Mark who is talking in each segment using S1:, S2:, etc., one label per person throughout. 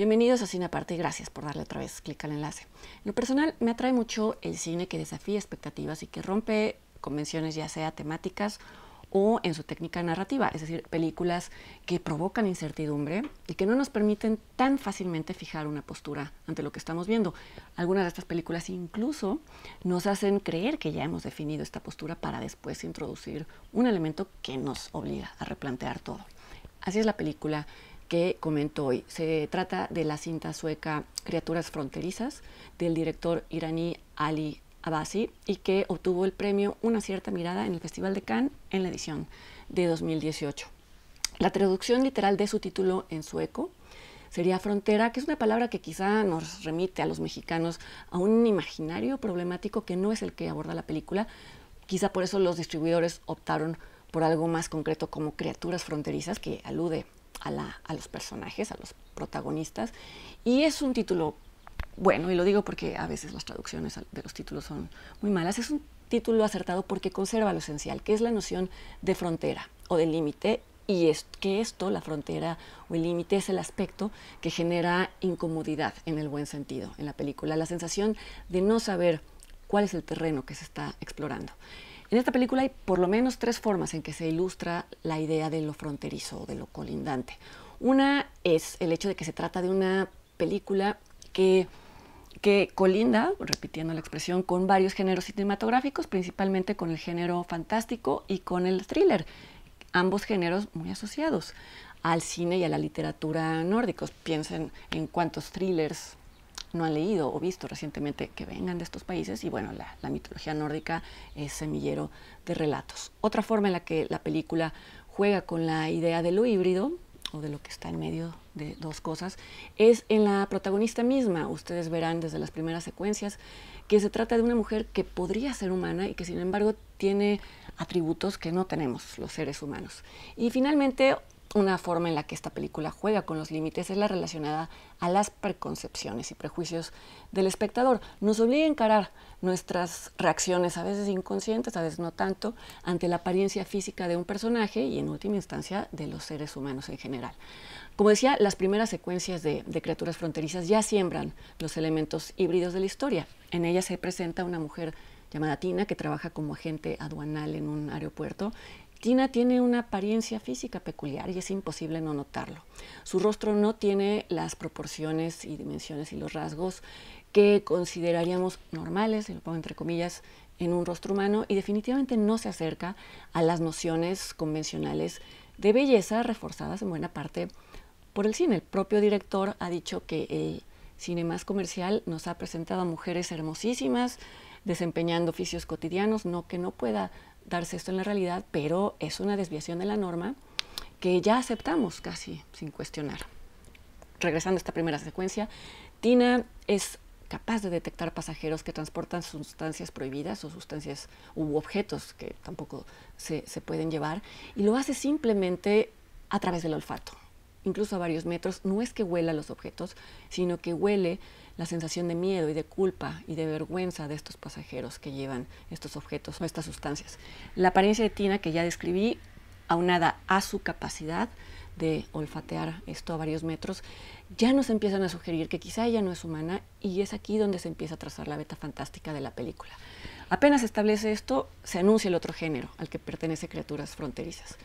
S1: Bienvenidos a Cine Aparte y gracias por darle otra vez clic al enlace. lo personal, me atrae mucho el cine que desafía expectativas y que rompe convenciones, ya sea temáticas o en su técnica narrativa, es decir, películas que provocan incertidumbre y que no nos permiten tan fácilmente fijar una postura ante lo que estamos viendo. Algunas de estas películas incluso nos hacen creer que ya hemos definido esta postura para después introducir un elemento que nos obliga a replantear todo. Así es la película que comento hoy. Se trata de la cinta sueca Criaturas Fronterizas del director iraní Ali Abasi y que obtuvo el premio Una cierta mirada en el Festival de Cannes en la edición de 2018. La traducción literal de su título en sueco sería frontera, que es una palabra que quizá nos remite a los mexicanos a un imaginario problemático que no es el que aborda la película. Quizá por eso los distribuidores optaron por algo más concreto como criaturas fronterizas que alude a, los personajes, a los protagonistas. Y es un título bueno, y lo digo porque a veces las traducciones de los títulos son muy malas, es un título acertado porque conserva lo esencial, que es la noción de frontera o de límite, y es que esto, la frontera o el límite, es el aspecto que genera incomodidad en el buen sentido en la película, la sensación de no saber cuál es el terreno que se está explorando. En esta película hay por lo menos tres formas en que se ilustra la idea de lo fronterizo o de lo colindante. Una es el hecho de que se trata de una película que, que colinda, repitiendo la expresión, con varios géneros cinematográficos, principalmente con el género fantástico y con el thriller, ambos géneros muy asociados al cine y a la literatura nórdicos. Piensen en cuántos thrillers no han leído o visto recientemente que vengan de estos países y bueno, la, mitología nórdica es semillero de relatos. Otra forma en la que la película juega con la idea de lo híbrido o de lo que está en medio de dos cosas, es en la protagonista misma. Ustedes verán desde las primeras secuencias que se trata de una mujer que podría ser humana y que sin embargo tiene atributos que no tenemos los seres humanos. Y finalmente una forma en la que esta película juega con los límites es la relacionada a las preconcepciones y prejuicios del espectador. Nos obliga a encarar nuestras reacciones, a veces inconscientes, a veces no tanto, ante la apariencia física de un personaje y en última instancia de los seres humanos en general. Como decía, las primeras secuencias de, Criaturas Fronterizas ya siembran los elementos híbridos de la historia. En ella se presenta una mujer llamada Tina, que trabaja como agente aduanal en un aeropuerto Tina tiene una apariencia física peculiar y es imposible no notarlo. Su rostro no tiene las proporciones y dimensiones y los rasgos que consideraríamos normales, lo pongo entre comillas, en un rostro humano y definitivamente no se acerca a las nociones convencionales de belleza reforzadas en buena parte por el cine. El propio director ha dicho que el cine más comercial nos ha presentado a mujeres hermosísimas desempeñando oficios cotidianos, no que no pueda darse esto en la realidad, pero es una desviación de la norma que ya aceptamos casi sin cuestionar. Regresando a esta primera secuencia, Tina es capaz de detectar pasajeros que transportan sustancias prohibidas o sustancias u objetos que tampoco se, se pueden llevar y lo hace simplemente a través del olfato incluso a varios metros, no es que huela los objetos, sino que huele la sensación de miedo y de culpa y de vergüenza de estos pasajeros que llevan estos objetos o estas sustancias. La apariencia de Tina que ya describí, aunada a su capacidad de olfatear esto a varios metros, ya nos empiezan a sugerir que quizá ella no es humana y es aquí donde se empieza a trazar la beta fantástica de la película. Apenas se establece esto, se anuncia el otro género al que pertenece Criaturas Fronterizas.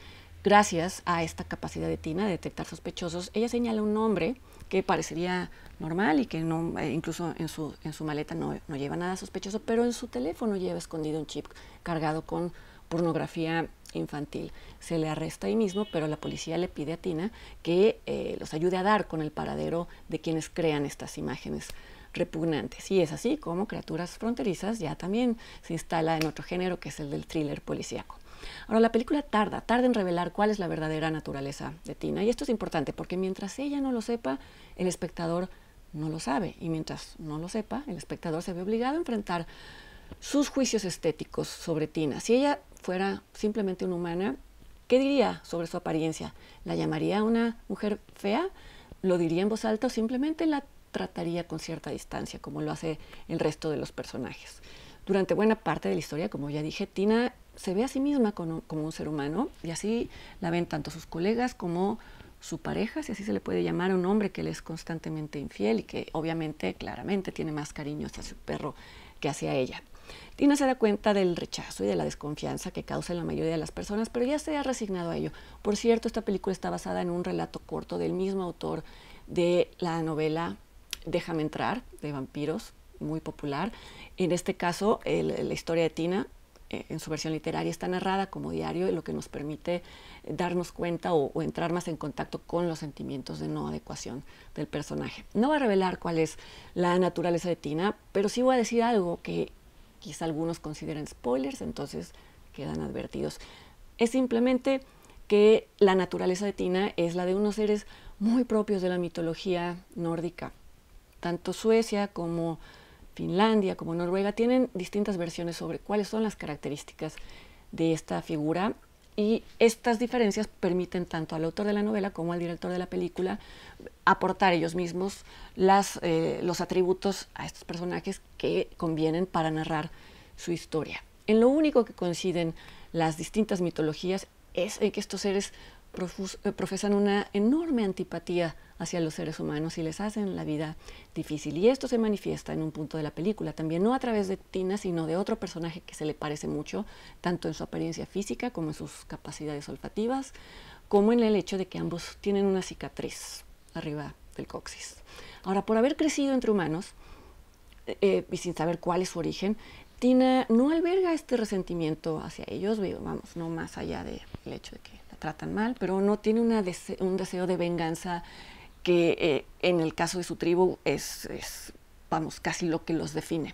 S1: Gracias a esta capacidad de Tina de detectar sospechosos, ella señala un nombre que parecería normal y que no, eh, incluso en su, en su maleta no, no, lleva nada sospechoso, pero en su teléfono lleva escondido un chip cargado con pornografía infantil. Se le arresta ahí mismo, pero la policía le pide a Tina que eh, los ayude a dar con el paradero de quienes crean estas imágenes repugnantes. Y es así como Criaturas Fronterizas ya también se instala en otro género que es el del thriller policíaco. Ahora, la película tarda, tarda en revelar cuál es la verdadera naturaleza de Tina. Y esto es importante porque mientras ella no lo sepa, el espectador no lo sabe. Y mientras no lo sepa, el espectador se ve obligado a enfrentar sus juicios estéticos sobre Tina. Si ella fuera simplemente una humana, ¿qué diría sobre su apariencia? ¿La llamaría una mujer fea? ¿Lo diría en voz alta o simplemente la trataría con cierta distancia, como lo hace el resto de los personajes? Durante buena parte de la historia, como ya dije, Tina se ve a sí misma como, un ser humano y así la ven tanto sus colegas como su pareja, si así se le puede llamar a un hombre que le es constantemente infiel y que obviamente claramente tiene más cariño hacia su perro que hacia ella. Tina se da cuenta del rechazo y de la desconfianza que causa en la mayoría de las personas, pero ya se ha resignado a ello. Por cierto, esta película está basada en un relato corto del mismo autor de la novela Déjame entrar, de vampiros, muy popular. En este caso, la historia de Tina eh, en su versión literaria está narrada como diario, lo que nos permite darnos cuenta o, entrar más en contacto con los sentimientos de no adecuación del personaje. No va a revelar cuál es la naturaleza de Tina, pero sí voy a decir algo que quizá algunos consideren spoilers, entonces quedan advertidos. Es simplemente que la naturaleza de Tina es la de unos seres muy propios de la mitología nórdica, tanto Suecia como Finlandia como Noruega tienen distintas versiones sobre cuáles son las características de esta figura y estas diferencias permiten tanto al autor de la novela como al director de la película aportar ellos mismos las, eh, los atributos a estos personajes que convienen para narrar su historia. En lo único que coinciden las distintas mitologías es en que estos seres eh, profesan una enorme antipatía hacia los seres humanos y les hacen la vida difícil. Y esto se manifiesta en un punto de la película, también no a través de Tina, sino de otro personaje que se le parece mucho, tanto en su apariencia física como en sus capacidades olfativas, como en el hecho de que ambos tienen una cicatriz arriba del coxis. Ahora, por haber crecido entre humanos, eh, eh, y sin saber cuál es su origen, Tina no alberga este resentimiento hacia ellos, vamos, no más allá del hecho de que la tratan mal, pero no tiene un deseo de venganza que eh, en el caso de su tribu es, vamos, casi lo que los define.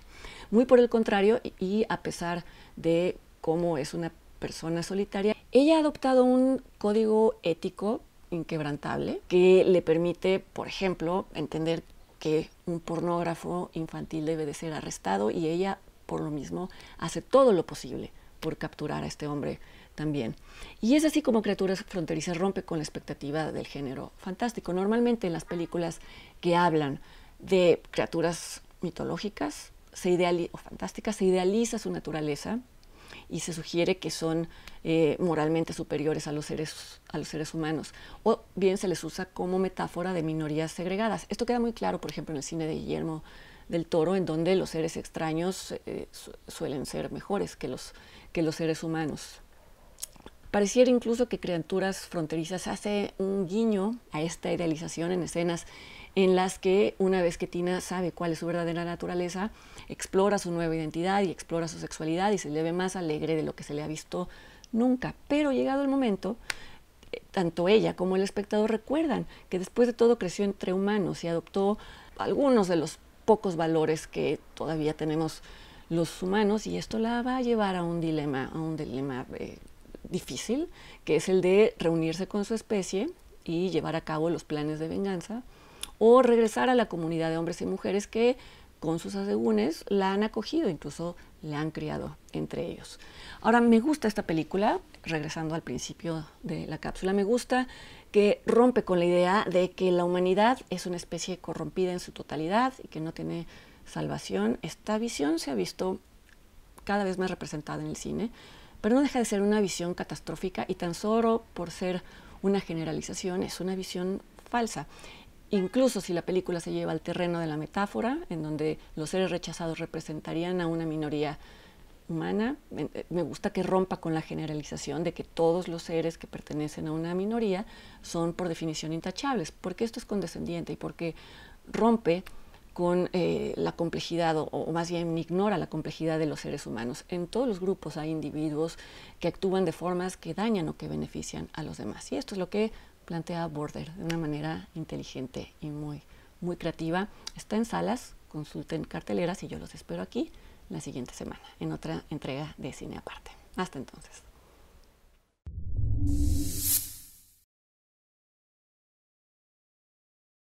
S1: Muy por el contrario, y, a pesar de cómo es una persona solitaria, ella ha adoptado un código ético inquebrantable que le permite, por ejemplo, entender que un pornógrafo infantil debe de ser arrestado y ella por lo mismo hace todo lo posible por capturar a este hombre también. Y es así como Criaturas Fronterizas rompe con la expectativa del género fantástico. Normalmente en las películas que hablan de criaturas mitológicas se o fantásticas se idealiza su naturaleza y se sugiere que son eh, moralmente superiores a los, seres, a los seres humanos, o bien se les usa como metáfora de minorías segregadas. Esto queda muy claro, por ejemplo, en el cine de Guillermo del toro en donde los seres extraños eh, suelen ser mejores que los, que los seres humanos. Pareciera incluso que Criaturas Fronterizas hace un guiño a esta idealización en escenas en las que una vez que Tina sabe cuál es su verdadera naturaleza, explora su nueva identidad y explora su sexualidad y se le ve más alegre de lo que se le ha visto nunca. Pero llegado el momento, eh, tanto ella como el espectador recuerdan que después de todo creció entre humanos y adoptó algunos de los pocos valores que todavía tenemos los humanos y esto la va a llevar a un dilema, a un dilema eh, difícil, que es el de reunirse con su especie y llevar a cabo los planes de venganza o regresar a la comunidad de hombres y mujeres que con sus asegúnes la han acogido, incluso la han criado entre ellos. Ahora, me gusta esta película, regresando al principio de la cápsula, me gusta que rompe con la idea de que la humanidad es una especie corrompida en su totalidad y que no tiene salvación. Esta visión se ha visto cada vez más representada en el cine, pero no deja de ser una visión catastrófica y tan solo por ser una generalización es una visión falsa incluso si la película se lleva al terreno de la metáfora, en donde los seres rechazados representarían a una minoría humana, eh, me gusta que rompa con la generalización de que todos los seres que pertenecen a una minoría son por definición intachables, porque esto es condescendiente y porque rompe con eh, la complejidad o, o, más bien ignora la complejidad de los seres humanos. En todos los grupos hay individuos que actúan de formas que dañan o que benefician a los demás. Y esto es lo que plantea Border de una manera inteligente y muy, muy creativa. Está en salas, consulten carteleras y yo los espero aquí la siguiente semana en otra entrega de Cine Aparte. Hasta entonces.